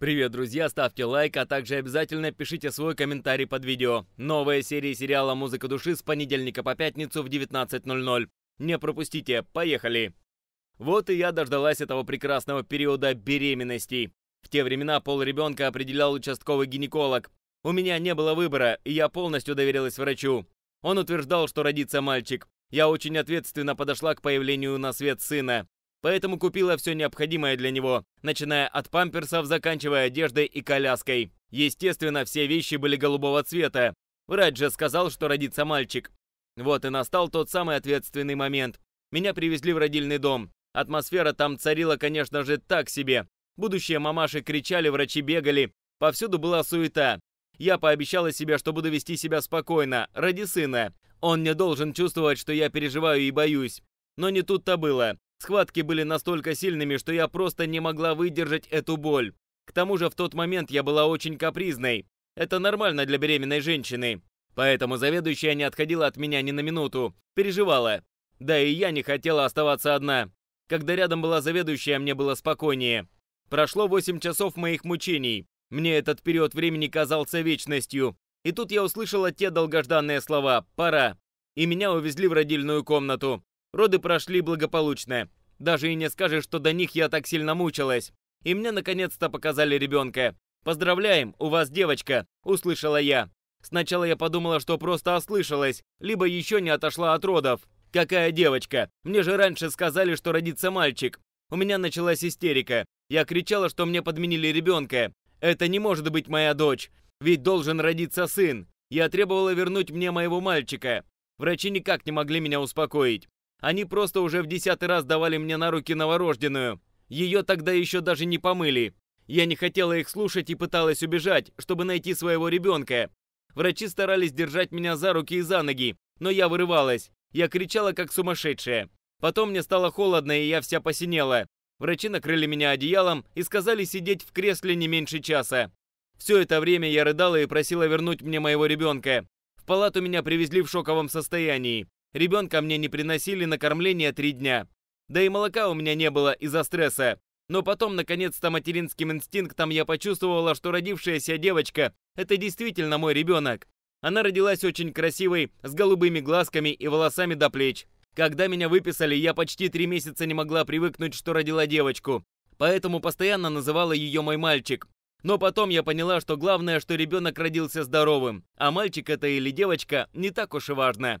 Привет, друзья, ставьте лайк, а также обязательно пишите свой комментарий под видео. Новая серия сериала «Музыка души» с понедельника по пятницу в 19.00. Не пропустите, поехали! Вот и я дождалась этого прекрасного периода беременности. В те времена пол ребенка определял участковый гинеколог. У меня не было выбора, и я полностью доверилась врачу. Он утверждал, что родится мальчик. Я очень ответственно подошла к появлению на свет сына поэтому купила все необходимое для него, начиная от памперсов, заканчивая одеждой и коляской. Естественно, все вещи были голубого цвета. Врач же сказал, что родится мальчик. Вот и настал тот самый ответственный момент. Меня привезли в родильный дом. Атмосфера там царила, конечно же, так себе. Будущие мамаши кричали, врачи бегали. Повсюду была суета. Я пообещала себе, что буду вести себя спокойно, ради сына. Он не должен чувствовать, что я переживаю и боюсь. Но не тут-то было. Схватки были настолько сильными, что я просто не могла выдержать эту боль. К тому же в тот момент я была очень капризной. Это нормально для беременной женщины. Поэтому заведующая не отходила от меня ни на минуту. Переживала. Да и я не хотела оставаться одна. Когда рядом была заведующая, мне было спокойнее. Прошло 8 часов моих мучений. Мне этот период времени казался вечностью. И тут я услышала те долгожданные слова «пора». И меня увезли в родильную комнату. Роды прошли благополучно. Даже и не скажешь, что до них я так сильно мучилась. И мне наконец-то показали ребенка. «Поздравляем, у вас девочка!» – услышала я. Сначала я подумала, что просто ослышалась, либо еще не отошла от родов. «Какая девочка? Мне же раньше сказали, что родится мальчик!» У меня началась истерика. Я кричала, что мне подменили ребенка. «Это не может быть моя дочь, ведь должен родиться сын!» Я требовала вернуть мне моего мальчика. Врачи никак не могли меня успокоить. Они просто уже в десятый раз давали мне на руки новорожденную. Ее тогда еще даже не помыли. Я не хотела их слушать и пыталась убежать, чтобы найти своего ребенка. Врачи старались держать меня за руки и за ноги, но я вырывалась. Я кричала, как сумасшедшая. Потом мне стало холодно, и я вся посинела. Врачи накрыли меня одеялом и сказали сидеть в кресле не меньше часа. Все это время я рыдала и просила вернуть мне моего ребенка. В палату меня привезли в шоковом состоянии. Ребенка мне не приносили на кормление три дня. Да и молока у меня не было из-за стресса. Но потом, наконец-то, материнским инстинктом я почувствовала, что родившаяся девочка – это действительно мой ребенок. Она родилась очень красивой, с голубыми глазками и волосами до плеч. Когда меня выписали, я почти три месяца не могла привыкнуть, что родила девочку. Поэтому постоянно называла ее «мой мальчик». Но потом я поняла, что главное, что ребенок родился здоровым, а мальчик это или девочка не так уж и важно.